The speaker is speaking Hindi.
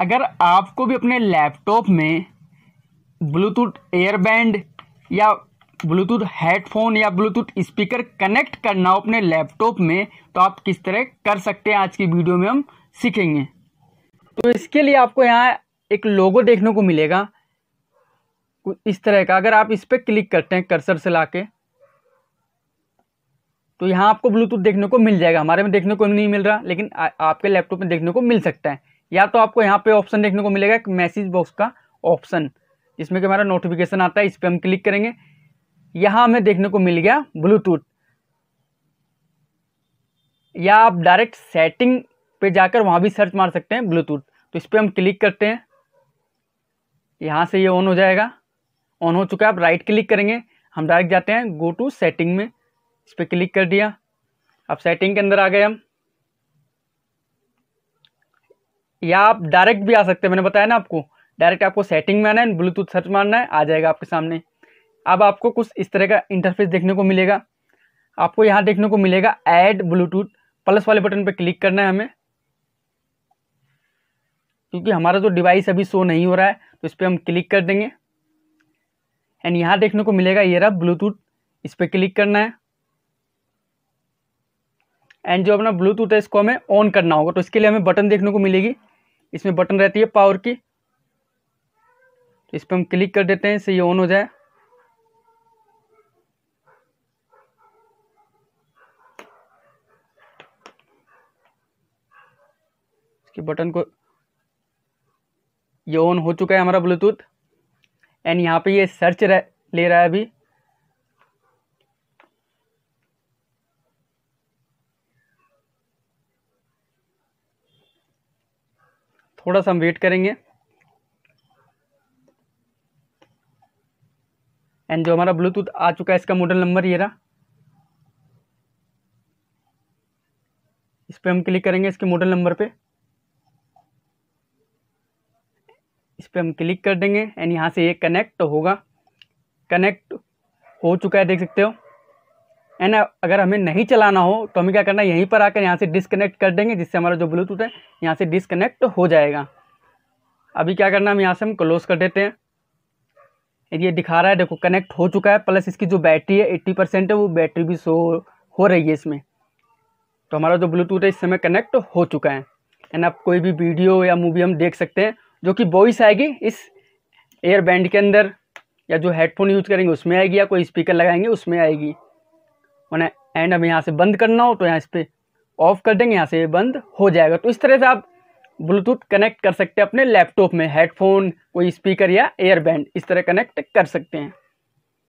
अगर आपको भी अपने लैपटॉप में ब्लूटूथ एयरबैंड या ब्लूटूथ हेडफोन या ब्लूटूथ स्पीकर कनेक्ट करना हो अपने लैपटॉप में तो आप किस तरह कर सकते हैं आज की वीडियो में हम सीखेंगे तो इसके लिए आपको यहाँ एक लोगो देखने को मिलेगा इस तरह का अगर आप इस पर क्लिक करते हैं कर्सर से ला के तो यहाँ आपको ब्लूटूथ देखने को मिल जाएगा हमारे में देखने को नहीं मिल रहा लेकिन आ, आपके लैपटॉप में देखने को मिल सकता है या तो आपको यहाँ पे ऑप्शन देखने को मिलेगा एक मैसेज बॉक्स का ऑप्शन जिसमें कि हमारा नोटिफिकेशन आता है इस पर हम क्लिक करेंगे यहाँ हमें देखने को मिल गया ब्लूटूथ या आप डायरेक्ट सेटिंग पे जाकर वहाँ भी सर्च मार सकते हैं ब्लूटूथ तो इस पर हम क्लिक करते हैं यहाँ से ये ऑन हो जाएगा ऑन हो चुका है आप राइट क्लिक करेंगे हम डायरेक्ट जाते हैं गो टू सेटिंग में इस पर क्लिक कर दिया अब सेटिंग के अंदर आ गए हम या आप डायरेक्ट भी आ सकते हैं मैंने बताया ना आपको डायरेक्ट आपको सेटिंग में आना है ब्लूटूथ सर्च मारना है आ जाएगा आपके सामने अब आपको कुछ इस तरह का इंटरफेस देखने को मिलेगा आपको यहाँ देखने को मिलेगा ऐड ब्लूटूथ प्लस वाले बटन पर क्लिक करना है हमें क्योंकि हमारा जो डिवाइस अभी शो नहीं हो रहा है तो इस पर हम क्लिक कर देंगे एंड यहाँ देखने को मिलेगा ये रहा ब्लूटूथ इस पर क्लिक करना है एंड जो अपना ब्लूटूथ है इसको हमें ऑन करना होगा तो इसके लिए हमें बटन देखने को मिलेगी इसमें बटन रहती है पावर की तो इस पर हम क्लिक कर देते हैं इससे ये ऑन हो जाए इसके बटन को ये ऑन हो चुका है हमारा ब्लूटूथ एंड यहाँ पे ये सर्च रह, ले रहा है अभी थोड़ा सा हम वेट करेंगे एंड जो हमारा ब्लूटूथ आ चुका है इसका मॉडल नंबर ये रहा इस पर हम क्लिक करेंगे इसके मॉडल नंबर पे इस पर हम क्लिक कर देंगे एंड यहाँ से ये कनेक्ट होगा कनेक्ट हो चुका है देख सकते हो एंड अगर हमें नहीं चलाना हो तो हमें क्या करना है यहीं पर आकर यहाँ से डिसकनेक्ट कर देंगे जिससे हमारा जो ब्लूटूथ है यहाँ से डिसकनेक्ट हो जाएगा अभी क्या करना है हम यहाँ से हम क्लोज़ कर देते हैं ये दिखा रहा है देखो कनेक्ट हो चुका है प्लस इसकी जो बैटरी है एट्टी परसेंट है वो बैटरी भी शो हो रही है इसमें तो हमारा जो ब्लूटूथ है इस समय कनेक्ट हो चुका है एंड आप कोई भी वीडियो या मूवी हम देख सकते हैं जो कि वॉइस आएगी इस एयर बैंड के अंदर या जो हेडफोन यूज करेंगे उसमें आएगी या कोई स्पीकर लगाएंगे उसमें आएगी मैंने एंड हमें यहाँ से बंद करना हो तो यहाँ इस पर ऑफ कर देंगे यहाँ से बंद हो जाएगा तो इस तरह से आप ब्लूटूथ कनेक्ट कर सकते हैं अपने लैपटॉप में हेडफोन कोई स्पीकर या एयरबैंड इस तरह कनेक्ट कर सकते हैं